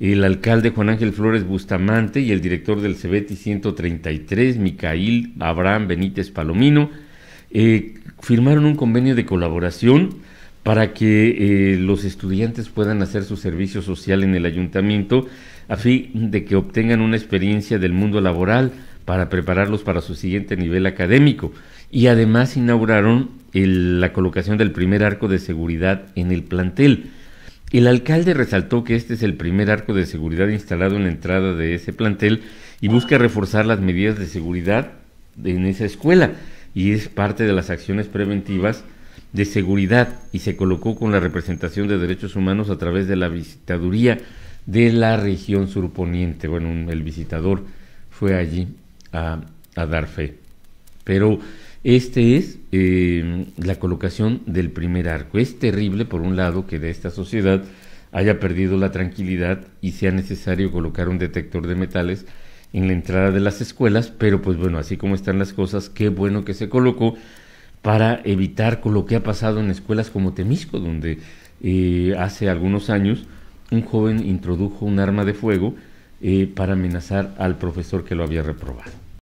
el alcalde Juan Ángel Flores Bustamante y el director del CEBETI 133, Micael Abraham Benítez Palomino, eh, firmaron un convenio de colaboración para que eh, los estudiantes puedan hacer su servicio social en el ayuntamiento a fin de que obtengan una experiencia del mundo laboral para prepararlos para su siguiente nivel académico. Y además inauguraron la colocación del primer arco de seguridad en el plantel el alcalde resaltó que este es el primer arco de seguridad instalado en la entrada de ese plantel y busca reforzar las medidas de seguridad en esa escuela y es parte de las acciones preventivas de seguridad y se colocó con la representación de derechos humanos a través de la visitaduría de la región surponiente. Bueno, el visitador fue allí a, a dar fe. Pero este es eh, la colocación del primer arco. Es terrible, por un lado, que de esta sociedad haya perdido la tranquilidad y sea necesario colocar un detector de metales en la entrada de las escuelas, pero pues bueno, así como están las cosas, qué bueno que se colocó para evitar con lo que ha pasado en escuelas como Temisco, donde eh, hace algunos años un joven introdujo un arma de fuego eh, para amenazar al profesor que lo había reprobado.